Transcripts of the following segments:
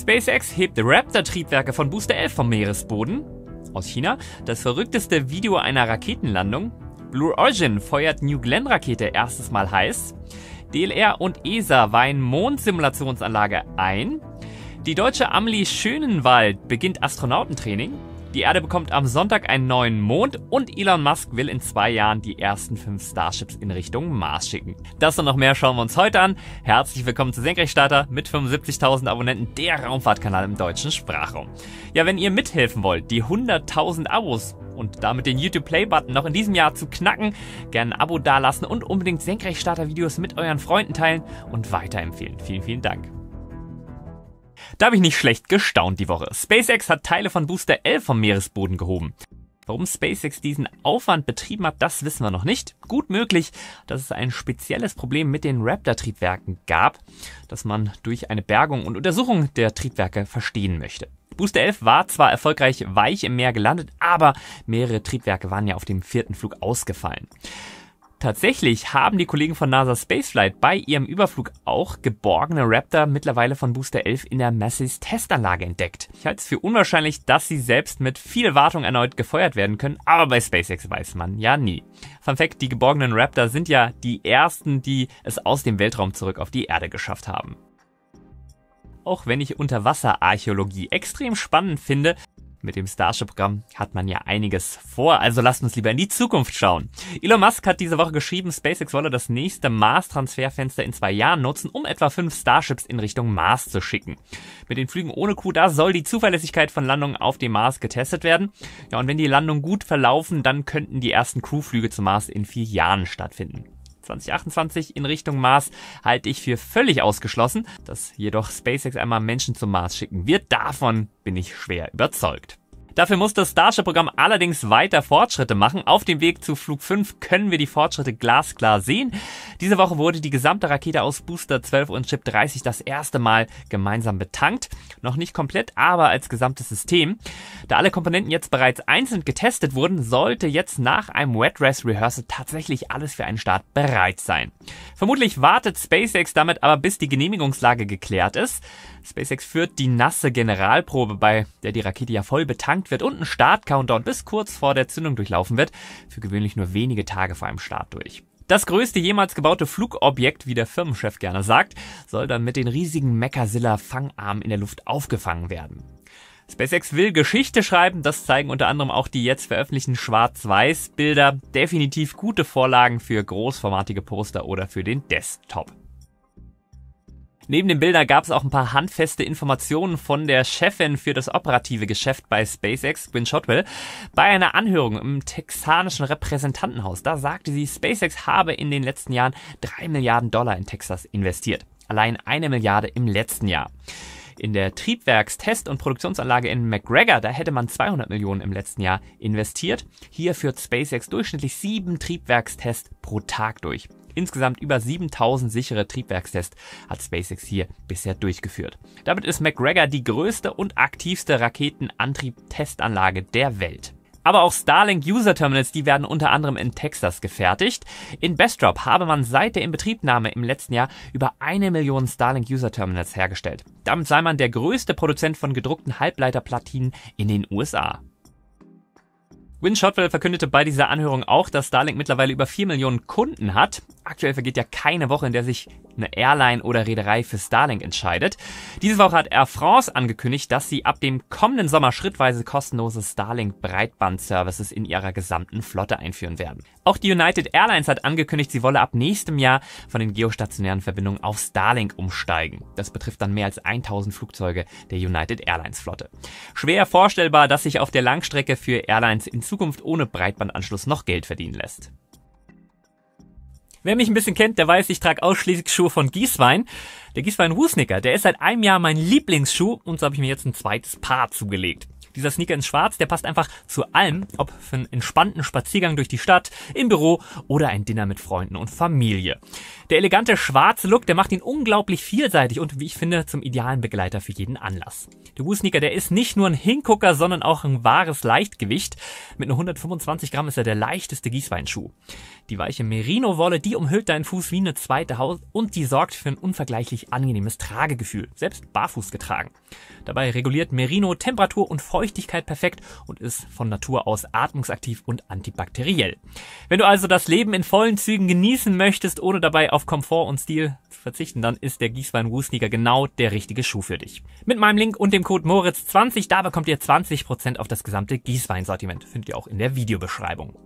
SpaceX hebt Raptor-Triebwerke von Booster 11 vom Meeresboden aus China. Das verrückteste Video einer Raketenlandung. Blue Origin feuert New Glenn-Rakete erstes Mal heiß. DLR und ESA weihen Mondsimulationsanlage ein. Die deutsche Amelie Schönenwald beginnt Astronautentraining. Die Erde bekommt am Sonntag einen neuen Mond und Elon Musk will in zwei Jahren die ersten fünf Starships in Richtung Mars schicken. Das und noch mehr schauen wir uns heute an. Herzlich willkommen zu Senkrechtstarter mit 75.000 Abonnenten, der Raumfahrtkanal im deutschen Sprachraum. Ja, wenn ihr mithelfen wollt, die 100.000 Abos und damit den YouTube Play Button noch in diesem Jahr zu knacken, gerne ein Abo dalassen und unbedingt Senkrechtstarter Videos mit euren Freunden teilen und weiterempfehlen. Vielen, vielen Dank. Da habe ich nicht schlecht gestaunt die Woche. SpaceX hat Teile von Booster 11 vom Meeresboden gehoben. Warum SpaceX diesen Aufwand betrieben hat, das wissen wir noch nicht. Gut möglich, dass es ein spezielles Problem mit den Raptor-Triebwerken gab, das man durch eine Bergung und Untersuchung der Triebwerke verstehen möchte. Booster 11 war zwar erfolgreich weich im Meer gelandet, aber mehrere Triebwerke waren ja auf dem vierten Flug ausgefallen. Tatsächlich haben die Kollegen von NASA Spaceflight bei ihrem Überflug auch geborgene Raptor mittlerweile von Booster 11 in der Masses Testanlage entdeckt. Ich halte es für unwahrscheinlich, dass sie selbst mit viel Wartung erneut gefeuert werden können, aber bei SpaceX weiß man ja nie. Fun Fact, die geborgenen Raptor sind ja die ersten, die es aus dem Weltraum zurück auf die Erde geschafft haben auch wenn ich Unterwasserarchäologie extrem spannend finde, mit dem Starship-Programm hat man ja einiges vor, also lasst uns lieber in die Zukunft schauen. Elon Musk hat diese Woche geschrieben, SpaceX wolle das nächste Mars-Transferfenster in zwei Jahren nutzen, um etwa fünf Starships in Richtung Mars zu schicken. Mit den Flügen ohne Crew da soll die Zuverlässigkeit von Landungen auf dem Mars getestet werden. Ja, und wenn die Landungen gut verlaufen, dann könnten die ersten Crewflüge zum Mars in vier Jahren stattfinden. 2028 in Richtung Mars halte ich für völlig ausgeschlossen. Dass jedoch SpaceX einmal Menschen zum Mars schicken wird, davon bin ich schwer überzeugt. Dafür muss das Starship-Programm allerdings weiter Fortschritte machen. Auf dem Weg zu Flug 5 können wir die Fortschritte glasklar sehen. Diese Woche wurde die gesamte Rakete aus Booster 12 und Chip 30 das erste Mal gemeinsam betankt. Noch nicht komplett, aber als gesamtes System. Da alle Komponenten jetzt bereits einzeln getestet wurden, sollte jetzt nach einem Wet Dress Rehearsal tatsächlich alles für einen Start bereit sein. Vermutlich wartet SpaceX damit aber, bis die Genehmigungslage geklärt ist. SpaceX führt die nasse Generalprobe, bei der die Rakete ja voll betankt wird und ein Startcountdown bis kurz vor der Zündung durchlaufen wird, für gewöhnlich nur wenige Tage vor einem Start durch. Das größte jemals gebaute Flugobjekt, wie der Firmenchef gerne sagt, soll dann mit den riesigen Mechazilla-Fangarmen in der Luft aufgefangen werden. SpaceX will Geschichte schreiben, das zeigen unter anderem auch die jetzt veröffentlichten Schwarz-Weiß-Bilder. Definitiv gute Vorlagen für großformatige Poster oder für den Desktop. Neben den Bildern gab es auch ein paar handfeste Informationen von der Chefin für das operative Geschäft bei SpaceX, Gwyn Shotwell, bei einer Anhörung im texanischen Repräsentantenhaus. Da sagte sie, SpaceX habe in den letzten Jahren drei Milliarden Dollar in Texas investiert. Allein eine Milliarde im letzten Jahr. In der Triebwerkstest- und Produktionsanlage in McGregor, da hätte man 200 Millionen im letzten Jahr investiert. Hier führt SpaceX durchschnittlich sieben Triebwerkstests pro Tag durch. Insgesamt über 7000 sichere Triebwerkstests hat SpaceX hier bisher durchgeführt. Damit ist McGregor die größte und aktivste Raketenantrieb-Testanlage der Welt. Aber auch Starlink User Terminals, die werden unter anderem in Texas gefertigt. In Bestrop habe man seit der Inbetriebnahme im letzten Jahr über eine Million Starlink User Terminals hergestellt. Damit sei man der größte Produzent von gedruckten Halbleiterplatinen in den USA. Win Shotwell verkündete bei dieser Anhörung auch, dass Starlink mittlerweile über 4 Millionen Kunden hat aktuell vergeht ja keine Woche, in der sich eine Airline oder Reederei für Starlink entscheidet. Diese Woche hat Air France angekündigt, dass sie ab dem kommenden Sommer schrittweise kostenlose Starlink-Breitband-Services in ihrer gesamten Flotte einführen werden. Auch die United Airlines hat angekündigt, sie wolle ab nächstem Jahr von den geostationären Verbindungen auf Starlink umsteigen. Das betrifft dann mehr als 1000 Flugzeuge der United Airlines Flotte. Schwer vorstellbar, dass sich auf der Langstrecke für Airlines in Zukunft ohne Breitbandanschluss noch Geld verdienen lässt. Wer mich ein bisschen kennt, der weiß, ich trage ausschließlich Schuhe von Gießwein. Der Gießwein Rusnicker, der ist seit einem Jahr mein Lieblingsschuh und so habe ich mir jetzt ein zweites Paar zugelegt. Dieser Sneaker in Schwarz, der passt einfach zu allem, ob für einen entspannten Spaziergang durch die Stadt, im Büro oder ein Dinner mit Freunden und Familie. Der elegante schwarze Look, der macht ihn unglaublich vielseitig und wie ich finde zum idealen Begleiter für jeden Anlass. Der wu Sneaker, der ist nicht nur ein Hingucker, sondern auch ein wahres Leichtgewicht. Mit nur 125 Gramm ist er der leichteste Gießweinschuh. Die weiche Merino-Wolle, die umhüllt deinen Fuß wie eine zweite Haut und die sorgt für ein unvergleichlich angenehmes Tragegefühl, selbst barfuß getragen. Dabei reguliert Merino Temperatur und Feuchtigkeit Feuchtigkeit perfekt und ist von Natur aus atmungsaktiv und antibakteriell. Wenn du also das Leben in vollen Zügen genießen möchtest, ohne dabei auf Komfort und Stil zu verzichten, dann ist der Gießwein Rußniger genau der richtige Schuh für dich. Mit meinem Link und dem Code Moritz20, da bekommt ihr 20% auf das gesamte Gießweinsortiment. Findet ihr auch in der Videobeschreibung.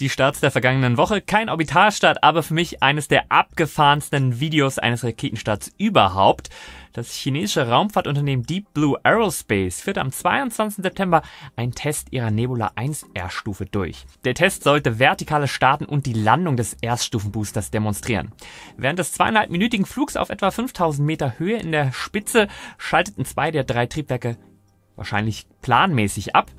Die Starts der vergangenen Woche, kein Orbitalstart, aber für mich eines der abgefahrensten Videos eines Raketenstarts überhaupt. Das chinesische Raumfahrtunternehmen Deep Blue Aerospace führte am 22. September einen Test ihrer Nebula 1 r durch. Der Test sollte vertikale Starten und die Landung des Erststufenboosters demonstrieren. Während des zweieinhalbminütigen Flugs auf etwa 5000 Meter Höhe in der Spitze schalteten zwei der drei Triebwerke wahrscheinlich planmäßig ab.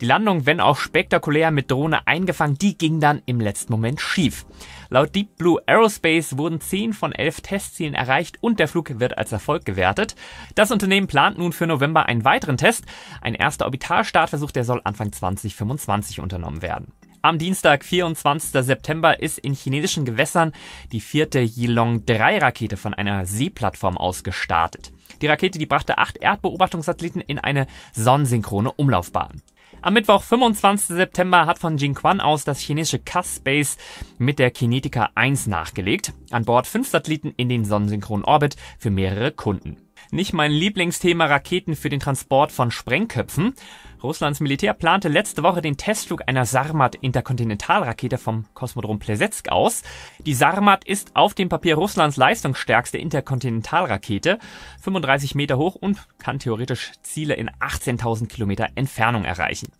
Die Landung, wenn auch spektakulär mit Drohne eingefangen, die ging dann im letzten Moment schief. Laut Deep Blue Aerospace wurden 10 von 11 Testzielen erreicht und der Flug wird als Erfolg gewertet. Das Unternehmen plant nun für November einen weiteren Test. Ein erster Orbitalstartversuch, der soll Anfang 2025 unternommen werden. Am Dienstag, 24. September, ist in chinesischen Gewässern die vierte Yilong-3-Rakete von einer Seeplattform aus gestartet. Die Rakete, die brachte acht Erdbeobachtungssatelliten in eine sonnensynchrone Umlaufbahn. Am Mittwoch, 25. September, hat von Jingquan aus das chinesische Cass-Space mit der Kinetica 1 nachgelegt. An Bord fünf Satelliten in den sonnensynchronen Orbit für mehrere Kunden. Nicht mein Lieblingsthema Raketen für den Transport von Sprengköpfen, Russlands Militär plante letzte Woche den Testflug einer Sarmat-Interkontinentalrakete vom Kosmodrom Plesetsk aus. Die Sarmat ist auf dem Papier Russlands leistungsstärkste Interkontinentalrakete, 35 Meter hoch und kann theoretisch Ziele in 18.000 Kilometer Entfernung erreichen.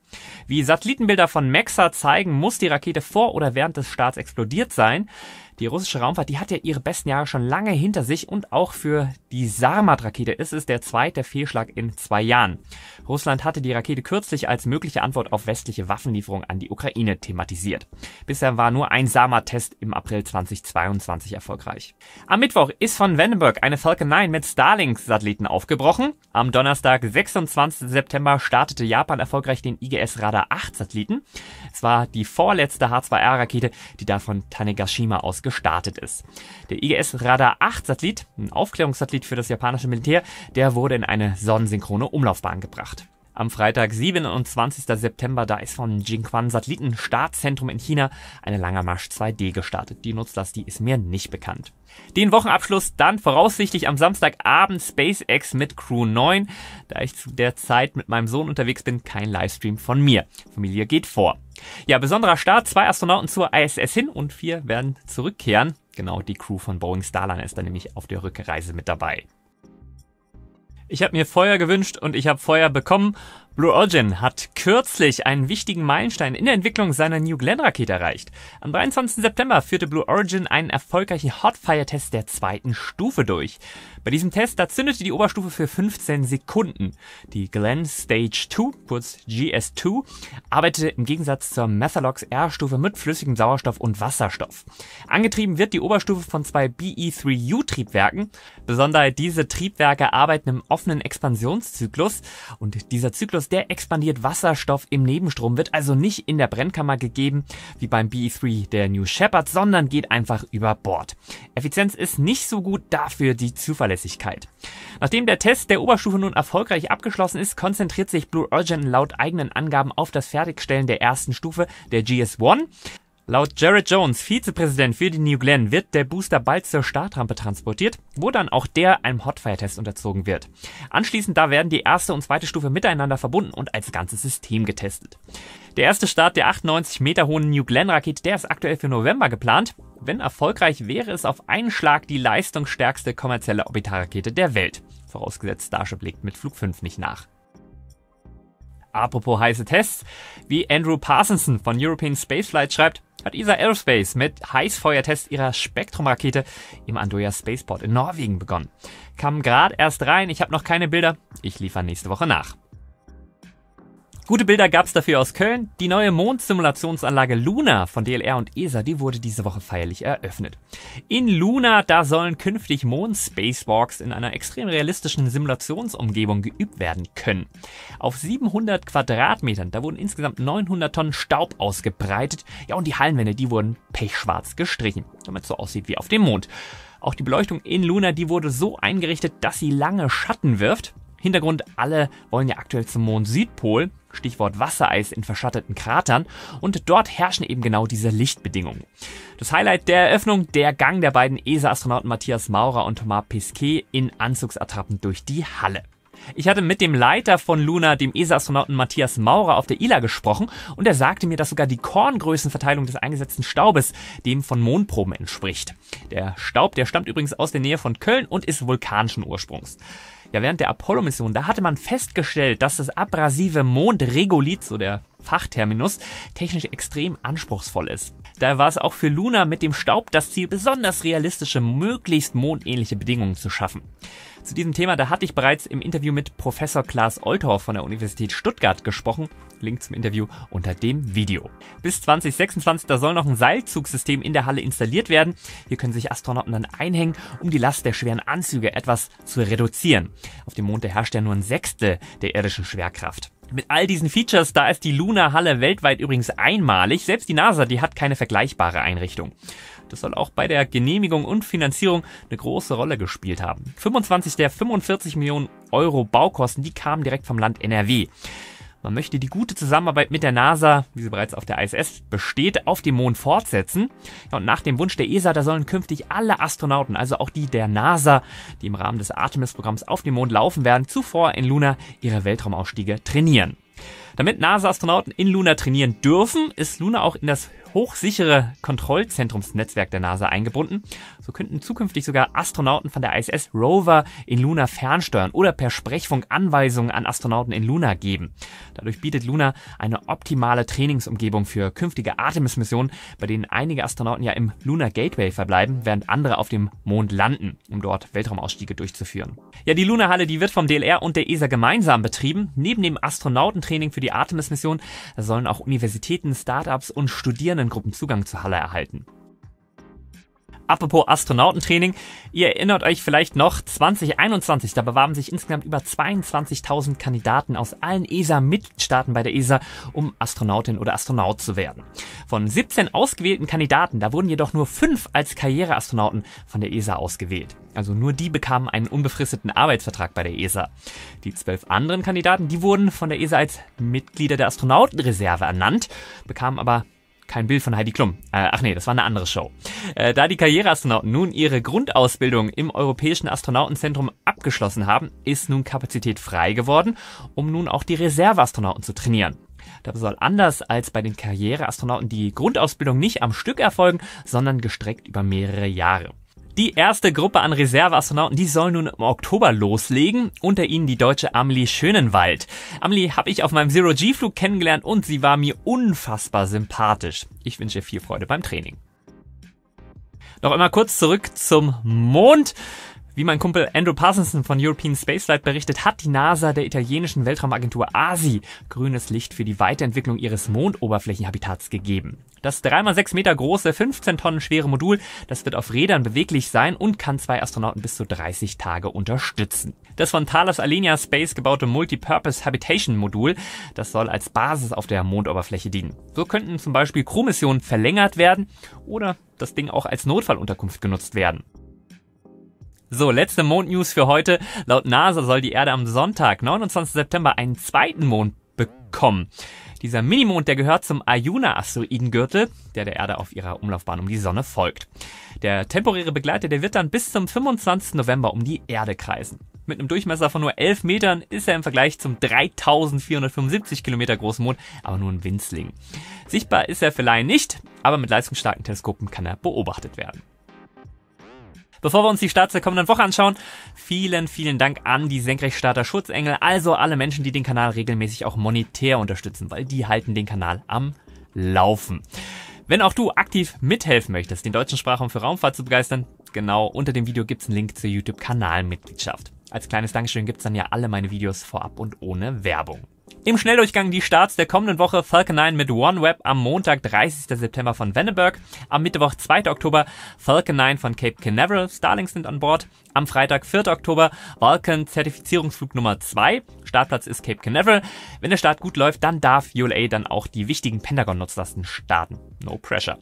Wie Satellitenbilder von MEXA zeigen, muss die Rakete vor oder während des Starts explodiert sein. Die russische Raumfahrt, die hat ja ihre besten Jahre schon lange hinter sich und auch für die Sarmat-Rakete ist es der zweite Fehlschlag in zwei Jahren. Russland hatte die Rakete kürzlich als mögliche Antwort auf westliche Waffenlieferung an die Ukraine thematisiert. Bisher war nur ein Sarmat-Test im April 2022 erfolgreich. Am Mittwoch ist von Vandenberg eine Falcon 9 mit Starlink-Satelliten aufgebrochen. Am Donnerstag, 26. September, startete Japan erfolgreich den IGS Radar 8-Satelliten. Es war die vorletzte H2R-Rakete, die da von Tanegashima aus gestartet ist. Der IGS Radar 8 Satellit, ein Aufklärungssatellit für das japanische Militär, der wurde in eine sonnensynchrone Umlaufbahn gebracht. Am Freitag, 27. September, da ist vom Jingquan Satellitenstaatszentrum in China eine Langer Marsch 2D gestartet. Die Nutzlast, die ist mir nicht bekannt. Den Wochenabschluss dann voraussichtlich am Samstagabend SpaceX mit Crew 9. Da ich zu der Zeit mit meinem Sohn unterwegs bin, kein Livestream von mir. Familie geht vor. Ja, besonderer Start, zwei Astronauten zur ISS hin und vier werden zurückkehren. Genau die Crew von Boeing Starliner ist da nämlich auf der Rückreise mit dabei. Ich habe mir Feuer gewünscht und ich habe Feuer bekommen Blue Origin hat kürzlich einen wichtigen Meilenstein in der Entwicklung seiner New Glenn-Rakete erreicht. Am 23. September führte Blue Origin einen erfolgreichen Hotfire-Test der zweiten Stufe durch. Bei diesem Test, da zündete die Oberstufe für 15 Sekunden. Die Glenn Stage 2, kurz GS2, arbeitete im Gegensatz zur Methalox R-Stufe mit flüssigem Sauerstoff und Wasserstoff. Angetrieben wird die Oberstufe von zwei BE3U-Triebwerken. Besonderheit, diese Triebwerke arbeiten im offenen Expansionszyklus und dieser Zyklus ist, der expandiert Wasserstoff im Nebenstrom, wird also nicht in der Brennkammer gegeben, wie beim BE3 der New Shepard, sondern geht einfach über Bord. Effizienz ist nicht so gut, dafür die Zuverlässigkeit. Nachdem der Test der Oberstufe nun erfolgreich abgeschlossen ist, konzentriert sich Blue Origin laut eigenen Angaben auf das Fertigstellen der ersten Stufe, der GS1. Laut Jared Jones, Vizepräsident für die New Glenn, wird der Booster bald zur Startrampe transportiert, wo dann auch der einem Hotfire-Test unterzogen wird. Anschließend da werden die erste und zweite Stufe miteinander verbunden und als ganzes System getestet. Der erste Start der 98 Meter hohen New Glenn-Rakete, der ist aktuell für November geplant. Wenn erfolgreich, wäre es auf einen Schlag die leistungsstärkste kommerzielle Orbitalrakete der Welt. Vorausgesetzt, Starship legt mit Flug 5 nicht nach. Apropos heiße Tests, wie Andrew Parsonson von European Spaceflight schreibt, hat ESA Aerospace mit Heißfeuertest ihrer Spektrum-Rakete im Andoya Spaceport in Norwegen begonnen. Kam gerade erst rein, ich habe noch keine Bilder, ich liefere nächste Woche nach. Gute Bilder gab es dafür aus Köln. Die neue Mondsimulationsanlage Luna von DLR und ESA, die wurde diese Woche feierlich eröffnet. In Luna, da sollen künftig Mond-Spacewalks in einer extrem realistischen Simulationsumgebung geübt werden können. Auf 700 Quadratmetern, da wurden insgesamt 900 Tonnen Staub ausgebreitet. Ja, und die Hallenwände, die wurden pechschwarz gestrichen, damit es so aussieht wie auf dem Mond. Auch die Beleuchtung in Luna, die wurde so eingerichtet, dass sie lange Schatten wirft. Hintergrund, alle wollen ja aktuell zum Mond Südpol. Stichwort Wassereis in verschatteten Kratern und dort herrschen eben genau diese Lichtbedingungen. Das Highlight der Eröffnung, der Gang der beiden ESA-Astronauten Matthias Maurer und Thomas Pesquet in Anzugsattrappen durch die Halle. Ich hatte mit dem Leiter von Luna, dem ESA-Astronauten Matthias Maurer, auf der ILA gesprochen und er sagte mir, dass sogar die Korngrößenverteilung des eingesetzten Staubes dem von Mondproben entspricht. Der Staub, der stammt übrigens aus der Nähe von Köln und ist vulkanischen Ursprungs. Ja, während der Apollo-Mission, da hatte man festgestellt, dass das abrasive Mondregolith, so der Fachterminus, technisch extrem anspruchsvoll ist. Daher war es auch für Luna mit dem Staub das Ziel, besonders realistische, möglichst mondähnliche Bedingungen zu schaffen. Zu diesem Thema, da hatte ich bereits im Interview mit Professor Klaas Olthoff von der Universität Stuttgart gesprochen. Link zum Interview unter dem Video. Bis 2026, da soll noch ein Seilzugsystem in der Halle installiert werden. Hier können sich Astronauten dann einhängen, um die Last der schweren Anzüge etwas zu reduzieren. Auf dem Mond herrscht ja nur ein Sechstel der irdischen Schwerkraft. Mit all diesen Features, da ist die Luna-Halle weltweit übrigens einmalig. Selbst die NASA, die hat keine vergleichbare Einrichtung. Das soll auch bei der Genehmigung und Finanzierung eine große Rolle gespielt haben. 25 der 45 Millionen Euro Baukosten, die kamen direkt vom Land NRW. Man möchte die gute Zusammenarbeit mit der NASA, wie sie bereits auf der ISS besteht, auf dem Mond fortsetzen. Ja, und nach dem Wunsch der ESA, da sollen künftig alle Astronauten, also auch die der NASA, die im Rahmen des Artemis-Programms auf dem Mond laufen werden, zuvor in Luna ihre Weltraumausstiege trainieren. Damit NASA-Astronauten in Luna trainieren dürfen, ist Luna auch in das hochsichere Kontrollzentrumsnetzwerk der NASA eingebunden. So könnten zukünftig sogar Astronauten von der ISS Rover in Luna fernsteuern oder per Sprechfunk Anweisungen an Astronauten in Luna geben. Dadurch bietet Luna eine optimale Trainingsumgebung für künftige Artemis-Missionen, bei denen einige Astronauten ja im Lunar Gateway verbleiben, während andere auf dem Mond landen, um dort Weltraumausstiege durchzuführen. Ja, die Luna-Halle, die wird vom DLR und der ESA gemeinsam betrieben. Neben dem Astronautentraining für die Artemis-Mission sollen auch Universitäten, Startups und Studierenden Online-Gruppen Zugang zur Halle erhalten. Apropos Astronautentraining, ihr erinnert euch vielleicht noch, 2021, da bewarben sich insgesamt über 22.000 Kandidaten aus allen ESA-Mitgliedstaaten bei der ESA, um Astronautin oder Astronaut zu werden. Von 17 ausgewählten Kandidaten, da wurden jedoch nur 5 als Karriereastronauten von der ESA ausgewählt. Also nur die bekamen einen unbefristeten Arbeitsvertrag bei der ESA. Die zwölf anderen Kandidaten, die wurden von der ESA als Mitglieder der Astronautenreserve ernannt, bekamen aber kein Bild von Heidi Klum. Äh, ach nee, das war eine andere Show. Äh, da die Karriereastronauten nun ihre Grundausbildung im Europäischen Astronautenzentrum abgeschlossen haben, ist nun Kapazität frei geworden, um nun auch die Reserveastronauten zu trainieren. Dabei soll anders als bei den Karriereastronauten die Grundausbildung nicht am Stück erfolgen, sondern gestreckt über mehrere Jahre. Die erste Gruppe an Reserveastronauten, die soll nun im Oktober loslegen, unter ihnen die deutsche Amelie Schönenwald. Amelie habe ich auf meinem Zero-G-Flug kennengelernt und sie war mir unfassbar sympathisch. Ich wünsche ihr viel Freude beim Training. Noch einmal kurz zurück zum Mond. Wie mein Kumpel Andrew Parsonson von European Spaceflight berichtet, hat die NASA der italienischen Weltraumagentur ASI grünes Licht für die Weiterentwicklung ihres Mondoberflächenhabitats gegeben. Das 3x6 Meter große, 15 Tonnen schwere Modul, das wird auf Rädern beweglich sein und kann zwei Astronauten bis zu 30 Tage unterstützen. Das von Thales Alenia Space gebaute Multipurpose Habitation Modul, das soll als Basis auf der Mondoberfläche dienen. So könnten zum Beispiel Crewmissionen verlängert werden oder das Ding auch als Notfallunterkunft genutzt werden. So, letzte Mond-News für heute. Laut NASA soll die Erde am Sonntag, 29. September, einen zweiten Mond bekommen. Dieser Minimond, der gehört zum Ayuna-Asteroidengürtel, der der Erde auf ihrer Umlaufbahn um die Sonne folgt. Der temporäre Begleiter, der wird dann bis zum 25. November um die Erde kreisen. Mit einem Durchmesser von nur 11 Metern ist er im Vergleich zum 3475 Kilometer großen Mond aber nur ein Winzling. Sichtbar ist er für Laien nicht, aber mit leistungsstarken Teleskopen kann er beobachtet werden. Bevor wir uns die Starts der kommenden Woche anschauen, vielen, vielen Dank an die Senkrechtstarter Schutzengel, also alle Menschen, die den Kanal regelmäßig auch monetär unterstützen, weil die halten den Kanal am Laufen. Wenn auch du aktiv mithelfen möchtest, den deutschen Sprachraum für Raumfahrt zu begeistern, genau unter dem Video gibt's einen Link zur YouTube-Kanalmitgliedschaft. Als kleines Dankeschön gibt's dann ja alle meine Videos vorab und ohne Werbung. Im Schnelldurchgang die Starts der kommenden Woche Falcon 9 mit OneWeb am Montag, 30. September von Venneberg. am Mittwoch, 2. Oktober Falcon 9 von Cape Canaveral, Starlings sind an Bord, am Freitag, 4. Oktober Vulcan Zertifizierungsflug Nummer 2, Startplatz ist Cape Canaveral. Wenn der Start gut läuft, dann darf ULA dann auch die wichtigen Pentagon-Nutzlasten starten. No pressure.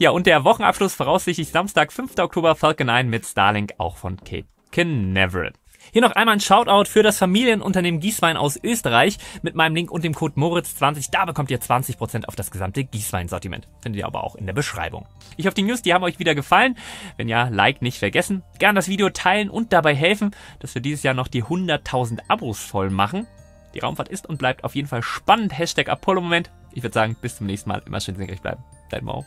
Ja, und der Wochenabschluss voraussichtlich Samstag, 5. Oktober Falcon 9 mit Starlink auch von Cape Canaveral. Hier noch einmal ein Shoutout für das Familienunternehmen Gießwein aus Österreich. Mit meinem Link und dem Code Moritz20, da bekommt ihr 20% auf das gesamte Gießwein-Sortiment. Findet ihr aber auch in der Beschreibung. Ich hoffe, die News, die haben euch wieder gefallen. Wenn ja, Like nicht vergessen. Gern das Video teilen und dabei helfen, dass wir dieses Jahr noch die 100.000 Abos voll machen. Die Raumfahrt ist und bleibt auf jeden Fall spannend. Hashtag Apollo-Moment. Ich würde sagen, bis zum nächsten Mal. Immer schön senkrecht bleiben. Dein Mau.